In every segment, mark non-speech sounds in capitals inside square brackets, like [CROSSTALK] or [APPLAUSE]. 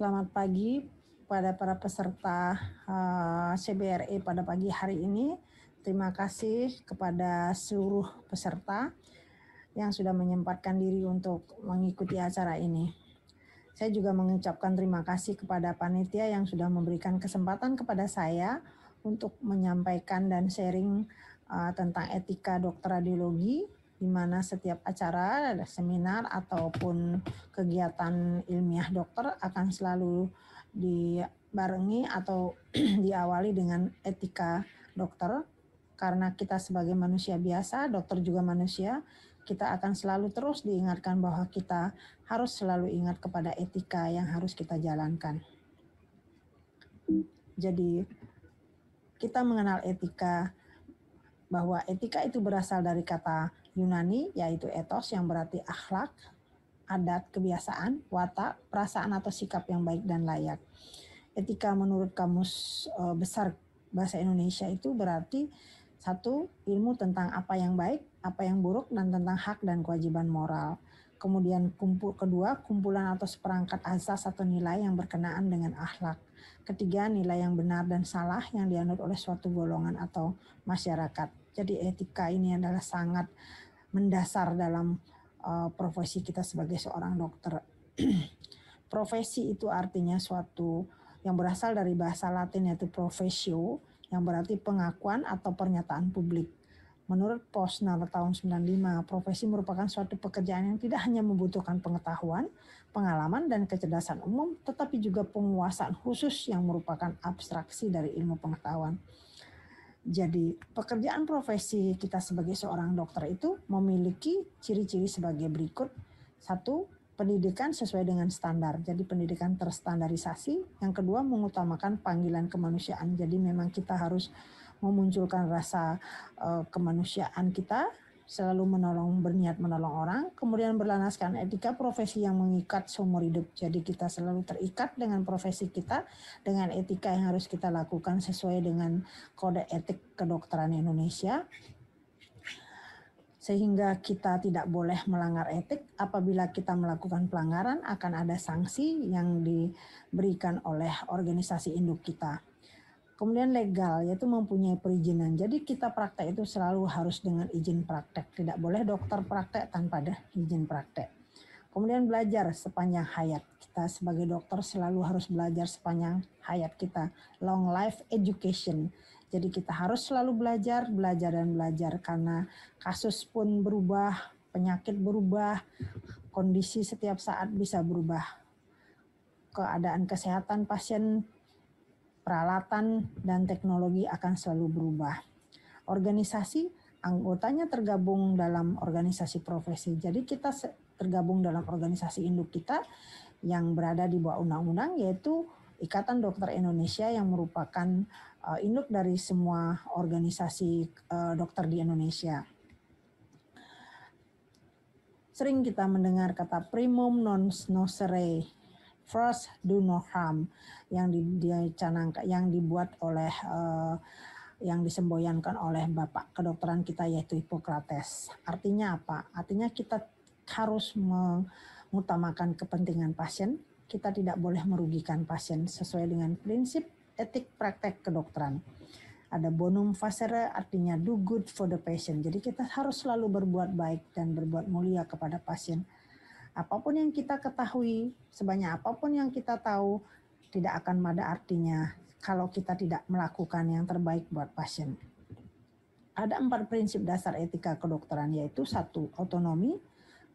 Selamat pagi pada para peserta uh, eh, CBRE pada pagi hari ini. Terima kasih kepada seluruh peserta yang sudah menyempatkan diri untuk mengikuti acara ini. Saya juga mengucapkan terima kasih kepada panitia yang sudah memberikan kesempatan kepada saya untuk menyampaikan dan sharing eh, tentang etika dokter radiologi di mana setiap acara, seminar ataupun kegiatan ilmiah dokter akan selalu dibarengi atau [CLEARS THROAT] diawali dengan etika dokter karena kita sebagai manusia biasa, dokter juga manusia, kita akan selalu terus diingatkan bahwa kita harus selalu ingat kepada etika yang harus kita jalankan. Jadi kita mengenal etika bahwa etika itu berasal dari kata Yunani yaitu etos yang berarti akhlak, adat, kebiasaan, watak, perasaan atau sikap yang baik dan layak. Etika menurut kamus e, besar bahasa Indonesia itu berarti satu ilmu tentang apa yang baik, apa yang buruk dan tentang hak dan kewajiban moral. Kemudian kumpul kedua kumpulan atau seperangkat asas atau nilai yang berkenaan dengan akhlak. Ketiga nilai yang benar dan salah yang dianut oleh suatu golongan atau masyarakat. Jadi etika ini adalah sangat mendasar dalam uh, profesi kita sebagai seorang dokter. [CLEARS THROAT] Profesi itu artinya suatu yang berasal dari bahasa Latin yaitu profesio yang berarti pengakuan atau pernyataan publik. Menurut Posner tahun 95, profesi merupakan suatu pekerjaan yang tidak hanya membutuhkan pengetahuan, pengalaman, dan kecerdasan umum, tetapi juga penguasaan khusus yang merupakan abstraksi dari ilmu pengetahuan. Jadi pekerjaan profesi kita sebagai seorang dokter itu memiliki ciri-ciri sebagai berikut. Satu, pendidikan sesuai dengan standar. Jadi pendidikan terstandarisasi. Yang kedua, mengutamakan panggilan kemanusiaan. Jadi memang kita harus memunculkan rasa uh, kemanusiaan kita selalu menolong berniat menolong orang, kemudian berlandaskan etika profesi yang mengikat seumur hidup. Jadi kita selalu terikat dengan profesi kita, dengan etika yang harus kita lakukan sesuai dengan kode etik kedokteran Indonesia. Sehingga kita tidak boleh melanggar etik. Apabila kita melakukan pelanggaran, akan ada sanksi yang diberikan oleh organisasi induk kita. Kemudian legal yaitu mempunyai perizinan. Jadi kita praktek itu selalu harus dengan izin praktek. Tidak boleh dokter praktek tanpa ada izin praktek. Kemudian belajar sepanjang hayat. Kita sebagai dokter selalu harus belajar sepanjang hayat kita. Long life education. Jadi kita harus selalu belajar, belajar dan belajar karena kasus pun berubah, penyakit berubah, kondisi setiap saat bisa berubah. Keadaan kesehatan pasien peralatan dan teknologi akan selalu berubah. Organisasi anggotanya tergabung dalam organisasi profesi. Jadi kita tergabung dalam organisasi induk kita yang berada di bawah undang-undang yaitu Ikatan Dokter Indonesia yang merupakan uh, induk dari semua organisasi uh, dokter di Indonesia. Sering kita mendengar kata primum non nocere First, do no harm yang di, dia canangkan yang dibuat oleh uh, yang disemboyankan oleh bapak kedokteran kita yaitu Hippocrates. Artinya apa? Artinya kita harus mengutamakan kepentingan pasien. Kita tidak boleh merugikan pasien sesuai dengan prinsip etik praktek kedokteran. Ada bonum facere artinya do good for the patient. Jadi kita harus selalu berbuat baik dan berbuat mulia kepada pasien apapun yang kita ketahui, sebanyak apapun yang kita tahu, tidak akan ada artinya kalau kita tidak melakukan yang terbaik buat pasien. Ada empat prinsip dasar etika kedokteran, yaitu satu, otonomi;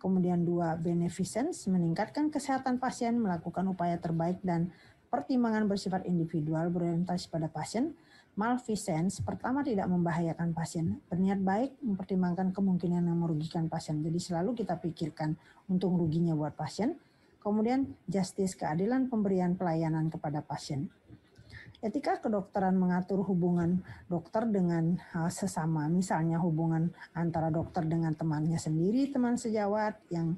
kemudian dua, beneficence, meningkatkan kesehatan pasien, melakukan upaya terbaik dan pertimbangan bersifat individual berorientasi pada pasien, Malfeasance pertama tidak membahayakan pasien, berniat baik mempertimbangkan kemungkinan yang merugikan pasien. Jadi selalu kita pikirkan untung ruginya buat pasien. Kemudian justice keadilan pemberian pelayanan kepada pasien. Etika kedokteran mengatur hubungan dokter dengan sesama, misalnya hubungan antara dokter dengan temannya sendiri, teman sejawat yang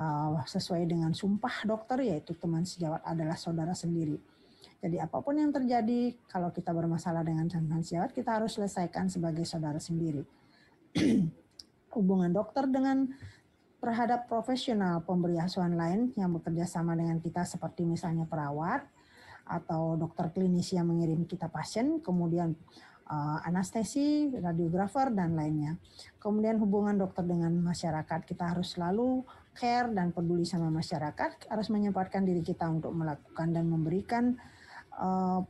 uh, sesuai dengan sumpah dokter yaitu teman sejawat adalah saudara sendiri jadi apapun yang terjadi, kalau kita bermasalah dengan transaksiwat, kita harus selesaikan sebagai saudara sendiri. [CLEARS THROAT] Hubungan dokter dengan terhadap profesional pemberi asuhan lain yang bekerja sama dengan kita seperti misalnya perawat atau dokter klinis yang mengirim kita pasien, kemudian eh, anestesi, radiografer, dan lainnya. Kemudian hubungan dokter dengan masyarakat, kita harus selalu care dan peduli sama masyarakat, harus menyempatkan diri kita untuk melakukan dan memberikan Eh,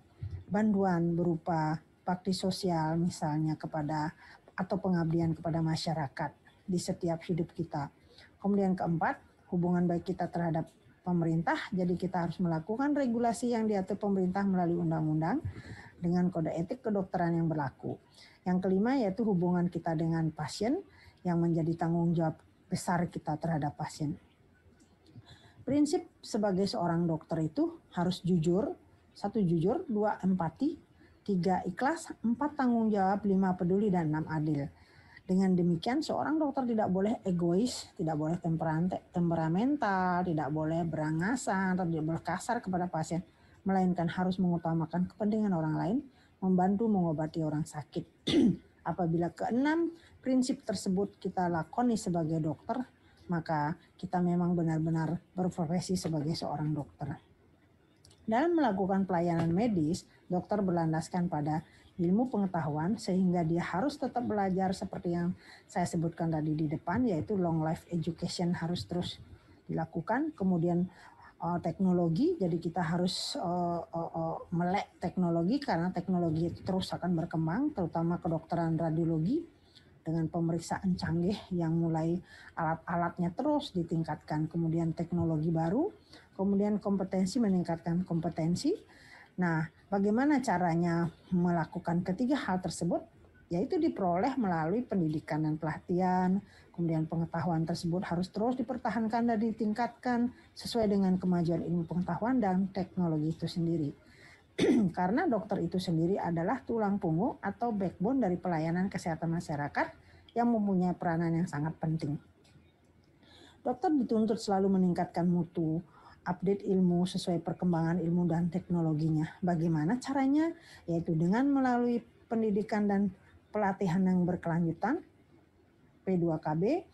bantuan berupa bakti sosial misalnya kepada atau pengabdian kepada masyarakat di setiap hidup kita. Kemudian keempat, hubungan baik kita terhadap pemerintah, jadi kita harus melakukan regulasi yang diatur pemerintah melalui undang-undang dengan kode etik kedokteran yang berlaku. Yang kelima yaitu hubungan kita dengan pasien yang menjadi tanggung jawab besar kita terhadap pasien. Prinsip sebagai seorang dokter itu harus jujur, satu jujur, dua empati, tiga ikhlas, empat tanggung jawab, lima peduli, dan enam adil. Dengan demikian, seorang dokter tidak boleh egois, tidak boleh temperamental, tidak boleh berangasan, atau tidak boleh kasar kepada pasien, melainkan harus mengutamakan kepentingan orang lain, membantu mengobati orang sakit. [CLEARS THROAT] Apabila keenam prinsip tersebut kita lakoni sebagai dokter, maka kita memang benar-benar berprofesi sebagai seorang dokter. Dalam melakukan pelayanan medis, dokter berlandaskan pada ilmu pengetahuan sehingga dia harus tetap belajar seperti yang saya sebutkan tadi di depan yaitu long life education harus terus dilakukan. Kemudian uh, teknologi, jadi kita harus uh, uh, uh, melek teknologi karena teknologi itu terus akan berkembang terutama kedokteran radiologi dengan pemeriksaan canggih yang mulai alat-alatnya terus ditingkatkan, kemudian teknologi baru, kemudian kompetensi meningkatkan kompetensi. Nah, bagaimana caranya melakukan ketiga hal tersebut? Yaitu diperoleh melalui pendidikan dan pelatihan, kemudian pengetahuan tersebut harus terus dipertahankan dan ditingkatkan sesuai dengan kemajuan ilmu pengetahuan dan teknologi itu sendiri. [CLEARS THROAT] karena dokter itu sendiri adalah tulang punggung atau backbone dari pelayanan kesehatan masyarakat yang mempunyai peranan yang sangat penting. Dokter dituntut selalu meningkatkan mutu, update ilmu sesuai perkembangan ilmu dan teknologinya. Bagaimana caranya? Yaitu dengan melalui pendidikan dan pelatihan yang berkelanjutan, P2KB,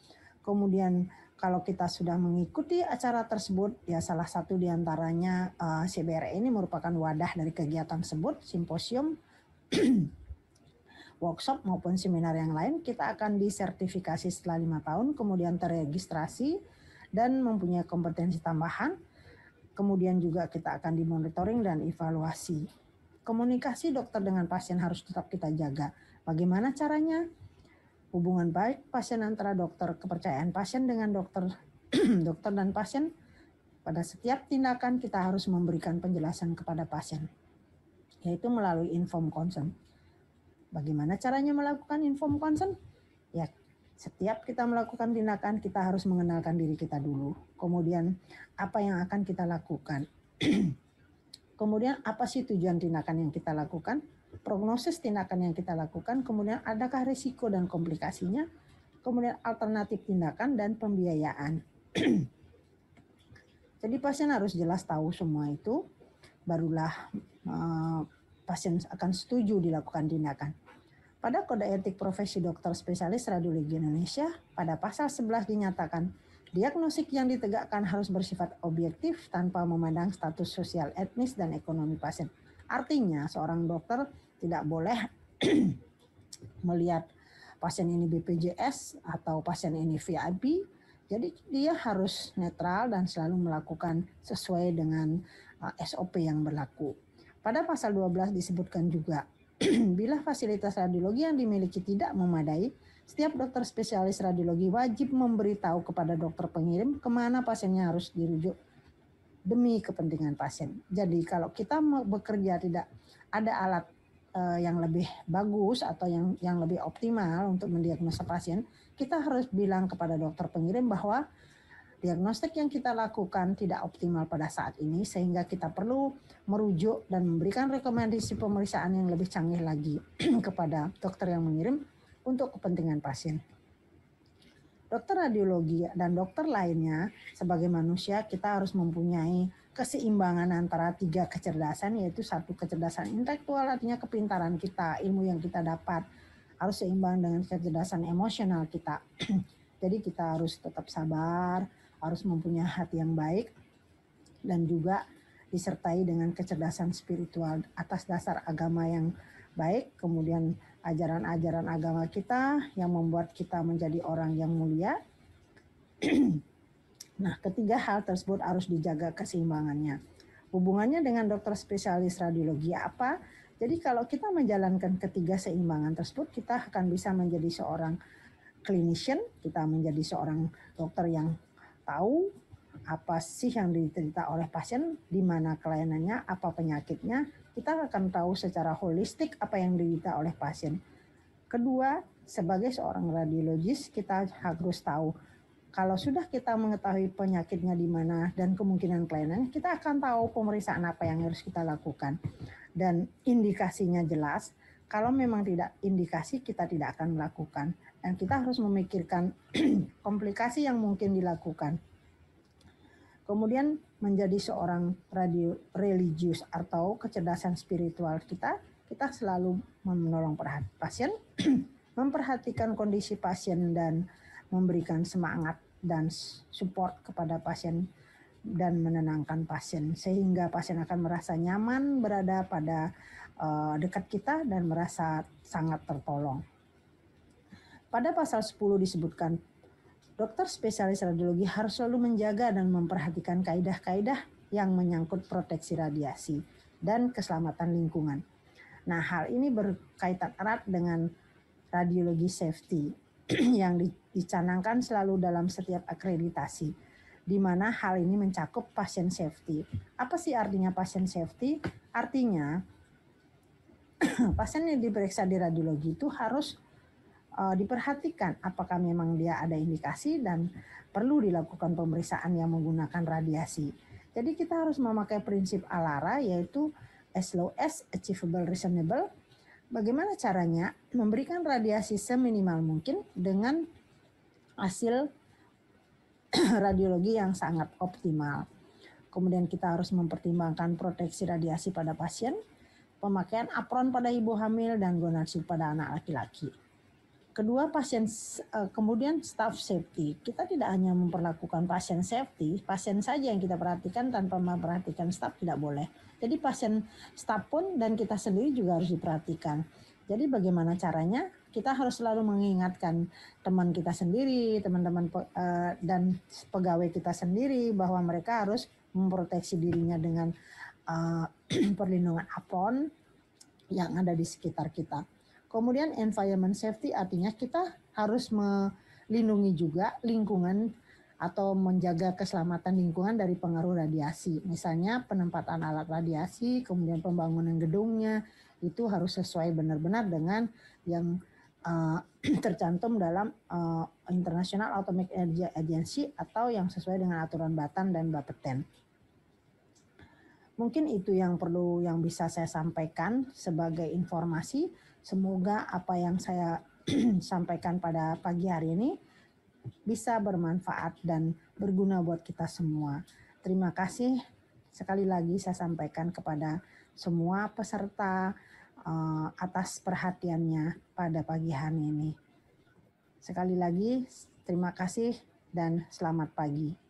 kemudian kalau kita sudah mengikuti acara tersebut, ya salah satu diantaranya uh, eh, CBR e ini merupakan wadah dari kegiatan tersebut, simposium, [CLEARS THROAT] workshop maupun seminar yang lain, kita akan disertifikasi setelah lima tahun, kemudian terregistrasi dan mempunyai kompetensi tambahan, kemudian juga kita akan dimonitoring dan evaluasi. Komunikasi dokter dengan pasien harus tetap kita jaga. Bagaimana caranya? hubungan baik pasien antara dokter, kepercayaan pasien dengan dokter, [CLEARS THROAT] dokter dan pasien. Pada setiap tindakan kita harus memberikan penjelasan kepada pasien, yaitu melalui inform concern Bagaimana caranya melakukan inform concern Ya, setiap kita melakukan tindakan kita harus mengenalkan diri kita dulu. Kemudian apa yang akan kita lakukan? [CLEARS THROAT] Kemudian apa sih tujuan tindakan yang kita lakukan? prognosis tindakan yang kita lakukan, kemudian adakah risiko dan komplikasinya, kemudian alternatif tindakan dan pembiayaan. [CLEARS THROAT] Jadi pasien harus jelas tahu semua itu, barulah eh, pasien akan setuju dilakukan tindakan. Pada kode etik profesi dokter spesialis radiologi Indonesia, pada pasal 11 dinyatakan, diagnosis yang ditegakkan harus bersifat objektif tanpa memandang status sosial etnis dan ekonomi pasien. Artinya seorang dokter tidak boleh [CLEARS THROAT] melihat pasien ini BPJS atau pasien ini VIP. Jadi dia harus netral dan selalu melakukan sesuai dengan eh, SOP yang berlaku. Pada pasal 12 disebutkan juga [CLEARS THROAT] bila fasilitas radiologi yang dimiliki tidak memadai, setiap dokter spesialis radiologi wajib memberitahu kepada dokter pengirim kemana pasiennya harus dirujuk demi kepentingan pasien. Jadi kalau kita mau bekerja tidak ada alat uh, yang lebih bagus atau yang yang lebih optimal untuk mendiagnosa pasien, kita harus bilang kepada dokter pengirim bahwa diagnostik yang kita lakukan tidak optimal pada saat ini sehingga kita perlu merujuk dan memberikan rekomendasi pemeriksaan yang lebih canggih lagi [CLEARS THROAT] kepada dokter yang mengirim untuk kepentingan pasien dokter radiologi dan dokter lainnya sebagai manusia kita harus mempunyai keseimbangan antara tiga kecerdasan yaitu satu kecerdasan intelektual artinya kepintaran kita ilmu yang kita dapat harus seimbang dengan kecerdasan emosional kita [CLEARS THROAT] jadi kita harus tetap sabar harus mempunyai hati yang baik dan juga disertai dengan kecerdasan spiritual atas dasar agama yang baik kemudian ajaran-ajaran agama kita yang membuat kita menjadi orang yang mulia. [CLEARS THROAT] nah, ketiga hal tersebut harus dijaga keseimbangannya. Hubungannya dengan dokter spesialis radiologi apa? Jadi kalau kita menjalankan ketiga seimbangan tersebut, kita akan bisa menjadi seorang clinician, kita menjadi seorang dokter yang tahu apa sih yang diterita oleh pasien, di mana kelainannya, apa penyakitnya, kita akan tahu secara holistik apa yang diderita oleh pasien. Kedua, sebagai seorang radiologis, kita harus tahu kalau sudah kita mengetahui penyakitnya di mana dan kemungkinan kelainannya, kita akan tahu pemeriksaan apa yang harus kita lakukan dan indikasinya jelas. Kalau memang tidak indikasi, kita tidak akan melakukan dan kita harus memikirkan [CLEARS THROAT] komplikasi yang mungkin dilakukan. Kemudian menjadi seorang radio, religius atau kecerdasan spiritual kita, kita selalu menolong pasien, [CLEARS THROAT] memperhatikan kondisi pasien dan memberikan semangat dan support kepada pasien dan menenangkan pasien sehingga pasien akan merasa nyaman berada pada uh, dekat kita dan merasa sangat tertolong. Pada pasal 10 disebutkan dokter spesialis radiologi harus selalu menjaga dan memperhatikan kaedah-kaedah yang menyangkut proteksi radiasi dan keselamatan lingkungan. Nah, hal ini berkaitan erat dengan radiologi safety [CLEARS THROAT] yang dicanangkan selalu dalam setiap akreditasi, di mana hal ini mencakup pasien safety. Apa sih artinya pasien safety? Artinya, [CLEARS THROAT] pasien yang diperiksa di radiologi itu harus uh, diperhatikan apakah memang dia ada indikasi dan perlu dilakukan pemeriksaan yang menggunakan radiasi. Jadi kita harus memakai prinsip ALARA yaitu as low as achievable reasonable. Bagaimana caranya? Memberikan radiasi seminimal mungkin dengan hasil [CLEARS THROAT] radiologi yang sangat optimal. Kemudian kita harus mempertimbangkan proteksi radiasi pada pasien, pemakaian apron pada ibu hamil dan gonadsil pada anak laki-laki. Kedua, pasien e, kemudian staff safety. Kita tidak hanya memperlakukan pasien safety, pasien saja yang kita perhatikan tanpa memperhatikan staff tidak boleh. Jadi pasien staff pun dan kita sendiri juga harus diperhatikan. Jadi bagaimana caranya? Kita harus selalu mengingatkan teman kita sendiri, teman-teman e, dan pegawai kita sendiri bahwa mereka harus memproteksi dirinya dengan e, [CLEARS THROAT] perlindungan apron yang ada di sekitar kita. Kemudian environment safety artinya kita harus melindungi juga lingkungan atau menjaga keselamatan lingkungan dari pengaruh radiasi. Misalnya penempatan alat radiasi, kemudian pembangunan gedungnya itu harus sesuai benar-benar dengan yang uh, [CLEARS THROAT] tercantum dalam uh, International Atomic Energy Agency atau yang sesuai dengan aturan Batan dan Bapeten. Mungkin itu yang perlu yang bisa saya sampaikan sebagai informasi. Semoga apa yang saya [CLEARS THROAT] sampaikan pada pagi hari ini bisa bermanfaat dan berguna buat kita semua. Terima kasih sekali lagi saya sampaikan kepada semua peserta eh, atas perhatiannya pada pagi hari ini. Sekali lagi terima kasih dan selamat pagi.